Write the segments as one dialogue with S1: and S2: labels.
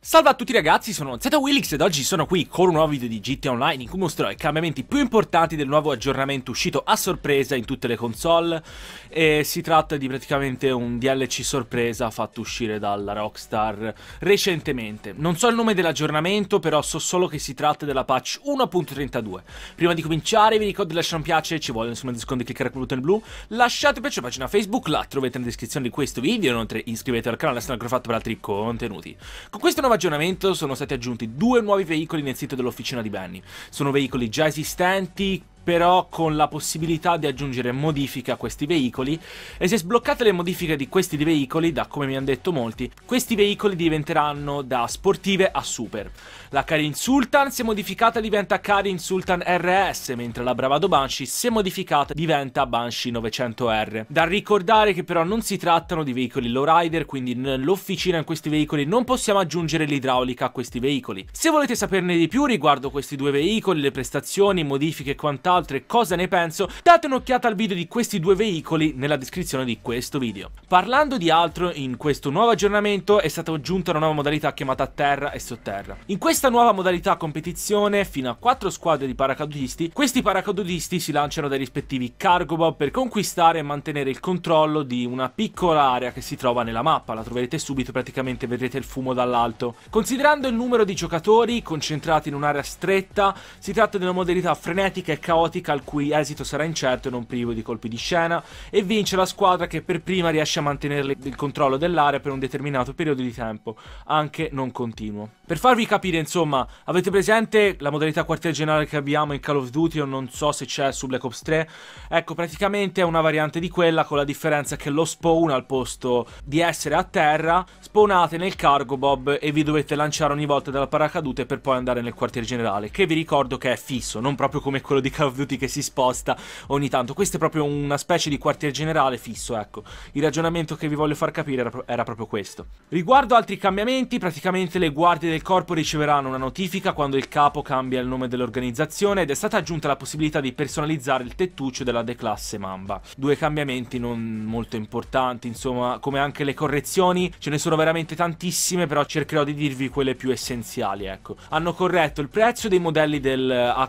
S1: Salve a tutti ragazzi, sono ZWillix ed oggi sono qui con un nuovo video di GTA Online in cui mostrerò i cambiamenti più importanti del nuovo aggiornamento uscito a sorpresa in tutte le console e si tratta di praticamente un DLC sorpresa fatto uscire dalla Rockstar recentemente. Non so il nome dell'aggiornamento però so solo che si tratta della patch 1.32. Prima di cominciare vi ricordo di lasciare un piace, ci vuole nessuno disconto di cliccare quel bottone blu, lasciate un piace alla pagina Facebook, la trovate nella descrizione di questo video, inoltre iscrivetevi al canale se non l'avete fatto per altri contenuti. Con questo nuovo aggiornamento sono stati aggiunti due nuovi veicoli nel sito dell'officina di Benny. Sono veicoli già esistenti però con la possibilità di aggiungere modifiche a questi veicoli e se sbloccate le modifiche di questi veicoli, da come mi hanno detto molti, questi veicoli diventeranno da sportive a super. La Karin Sultan se modificata diventa Karin Sultan RS, mentre la Bravado Banshee se modificata diventa Banshee 900R. Da ricordare che però non si trattano di veicoli lowrider, quindi nell'officina in questi veicoli non possiamo aggiungere l'idraulica a questi veicoli. Se volete saperne di più riguardo questi due veicoli, le prestazioni, modifiche e quant'altro, inoltre cosa ne penso, date un'occhiata al video di questi due veicoli nella descrizione di questo video. Parlando di altro, in questo nuovo aggiornamento è stata aggiunta una nuova modalità chiamata terra e sotterra. In questa nuova modalità competizione, fino a 4 squadre di paracadutisti, questi paracadutisti si lanciano dai rispettivi cargo bob per conquistare e mantenere il controllo di una piccola area che si trova nella mappa, la troverete subito, praticamente vedrete il fumo dall'alto. Considerando il numero di giocatori concentrati in un'area stretta, si tratta di una modalità frenetica e caotica caotica al cui esito sarà incerto e non privo di colpi di scena e vince la squadra che per prima riesce a mantenere il controllo dell'area per un determinato periodo di tempo, anche non continuo. Per farvi capire insomma, avete presente la modalità quartier generale che abbiamo in Call of Duty o non so se c'è su Black Ops 3? Ecco praticamente è una variante di quella con la differenza che lo spawn al posto di essere a terra, spawnate nel cargo bob e vi dovete lanciare ogni volta dalla paracadute per poi andare nel quartier generale, che vi ricordo che è fisso, non proprio come quello di Call of Duty che si sposta ogni tanto. Questo è proprio una specie di quartier generale fisso, ecco. Il ragionamento che vi voglio far capire era, era proprio questo. Riguardo altri cambiamenti, praticamente le guardie del corpo riceveranno una notifica quando il capo cambia il nome dell'organizzazione ed è stata aggiunta la possibilità di personalizzare il tettuccio della declasse Mamba. Due cambiamenti non molto importanti, insomma, come anche le correzioni, ce ne sono veramente tantissime, però cercherò di dirvi quelle più essenziali, ecco. Hanno corretto il prezzo dei modelli del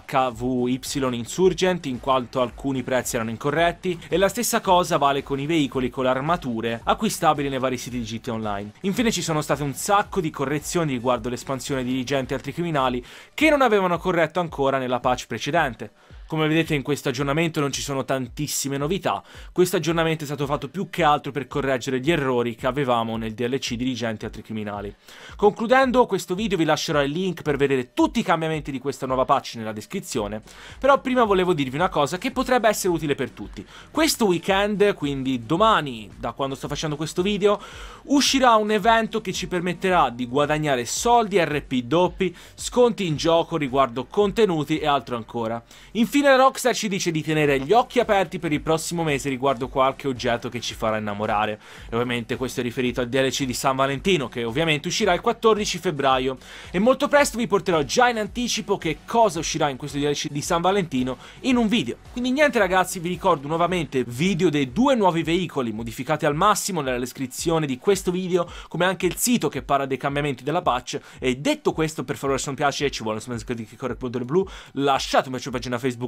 S1: HVY in insurgent in quanto alcuni prezzi erano incorretti e la stessa cosa vale con i veicoli con le armature acquistabili nei vari siti di GT Online. Infine ci sono state un sacco di correzioni riguardo l'espansione di dirigenti e altri criminali che non avevano corretto ancora nella patch precedente. Come vedete in questo aggiornamento non ci sono tantissime novità, questo aggiornamento è stato fatto più che altro per correggere gli errori che avevamo nel DLC dirigenti altri criminali. Concludendo questo video vi lascerò il link per vedere tutti i cambiamenti di questa nuova patch nella descrizione, però prima volevo dirvi una cosa che potrebbe essere utile per tutti. Questo weekend, quindi domani, da quando sto facendo questo video, uscirà un evento che ci permetterà di guadagnare soldi, RP doppi, sconti in gioco riguardo contenuti e altro ancora. Infine Infine Rockstar ci dice di tenere gli occhi aperti per il prossimo mese riguardo qualche oggetto che ci farà innamorare. E ovviamente questo è riferito al DLC di San Valentino che ovviamente uscirà il 14 febbraio. E molto presto vi porterò già in anticipo che cosa uscirà in questo DLC di San Valentino in un video. Quindi niente ragazzi, vi ricordo nuovamente video dei due nuovi veicoli modificati al massimo nella descrizione di questo video, come anche il sito che parla dei cambiamenti della patch. E detto questo, per favore se non piace ci vuole un iscrivervi a blu, lasciate un bacio pagina Facebook